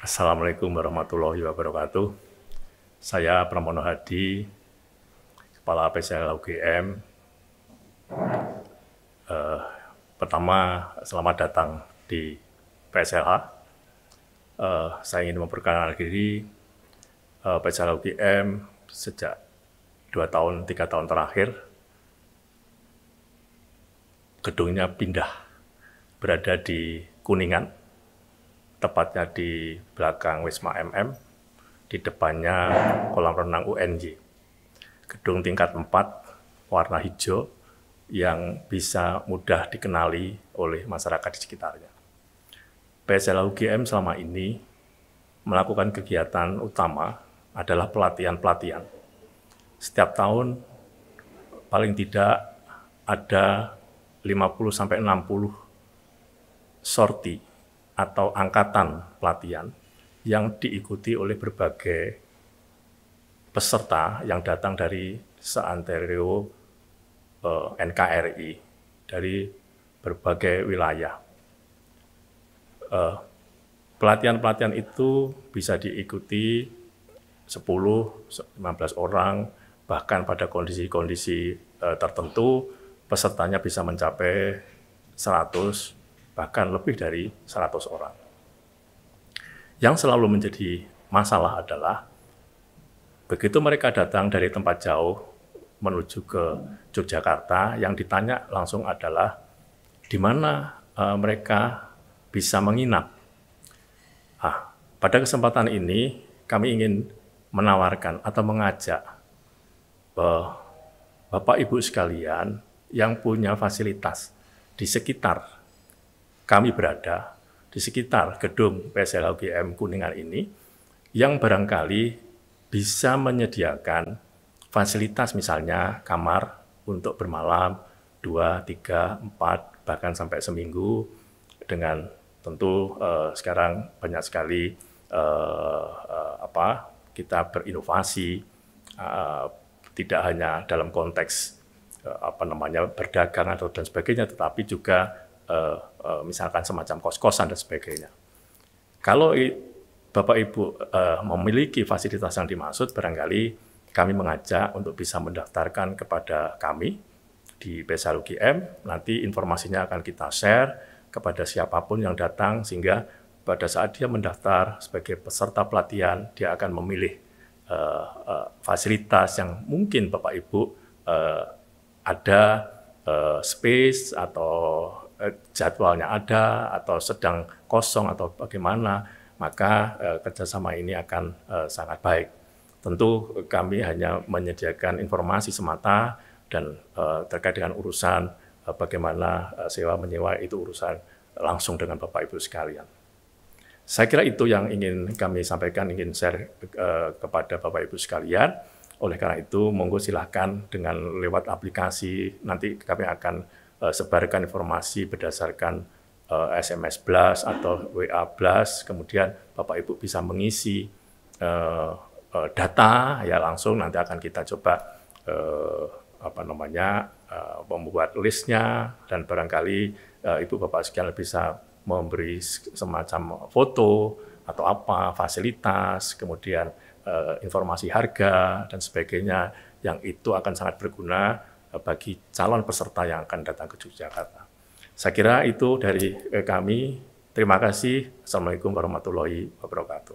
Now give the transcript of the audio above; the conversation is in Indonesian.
Assalamualaikum warahmatullahi wabarakatuh. Saya Pramono Hadi, Kepala PCL UGM. Uh, eh, pertama, selamat datang di PSLH. Uh, eh, saya ingin memperkenalkan diri uh, eh, PSLH UGM sejak dua tahun, tiga tahun terakhir. Gedungnya pindah, berada di Kuningan, tepatnya di belakang Wisma MM, di depannya kolam renang UNJ. Gedung tingkat 4 warna hijau yang bisa mudah dikenali oleh masyarakat di sekitarnya. PSLA UGM selama ini melakukan kegiatan utama adalah pelatihan-pelatihan. Setiap tahun paling tidak ada 50 60 sorti atau angkatan pelatihan yang diikuti oleh berbagai peserta yang datang dari seantero eh, NKRI dari berbagai wilayah. Eh, pelatihan-pelatihan itu bisa diikuti 10, 15 orang, bahkan pada kondisi-kondisi eh, tertentu pesertanya bisa mencapai 100 bahkan lebih dari 100 orang. Yang selalu menjadi masalah adalah begitu mereka datang dari tempat jauh menuju ke Yogyakarta, yang ditanya langsung adalah di mana uh, mereka bisa menginap. Ah, pada kesempatan ini kami ingin menawarkan atau mengajak uh, Bapak Ibu sekalian yang punya fasilitas di sekitar kami berada di sekitar gedung PSLH Kuningan ini yang barangkali bisa menyediakan fasilitas misalnya kamar untuk bermalam 2, 3, 4 bahkan sampai seminggu dengan tentu uh, sekarang banyak sekali uh, uh, apa kita berinovasi uh, tidak hanya dalam konteks uh, apa namanya berdagang atau dan sebagainya tetapi juga uh, uh, misalkan semacam kos-kosan dan sebagainya. Kalau Bapak Ibu uh, memiliki fasilitas yang dimaksud, barangkali kami mengajak untuk bisa mendaftarkan kepada kami di Pesa UGM. Nanti informasinya akan kita share kepada siapapun yang datang sehingga pada saat dia mendaftar sebagai peserta pelatihan, dia akan memilih uh, uh, fasilitas yang mungkin Bapak Ibu uh, ada uh, space atau Eh, jadwalnya ada atau sedang kosong atau bagaimana, maka eh, kerjasama ini akan eh, sangat baik. Tentu kami hanya menyediakan informasi semata dan terkait dengan urusan bagaimana sewa menyewa itu urusan langsung dengan Bapak Ibu sekalian. Saya kira itu yang ingin kami sampaikan, ingin share kepada Bapak Ibu sekalian. Oleh karena itu, monggo silahkan dengan lewat aplikasi, nanti kami akan uh, sebarkan informasi berdasarkan uh, eh, SMS blast atau WA blast, kemudian Bapak Ibu bisa mengisi uh, uh, data ya langsung nanti akan kita coba uh, apa namanya uh, membuat listnya dan barangkali uh, Ibu Bapak sekalian bisa memberi semacam foto atau apa fasilitas, kemudian uh, informasi harga dan sebagainya yang itu akan sangat berguna Eh, bagi calon peserta yang akan datang ke Yogyakarta. Saya kira itu dari eh, kami. Terima kasih. Assalamualaikum warahmatullahi wabarakatuh.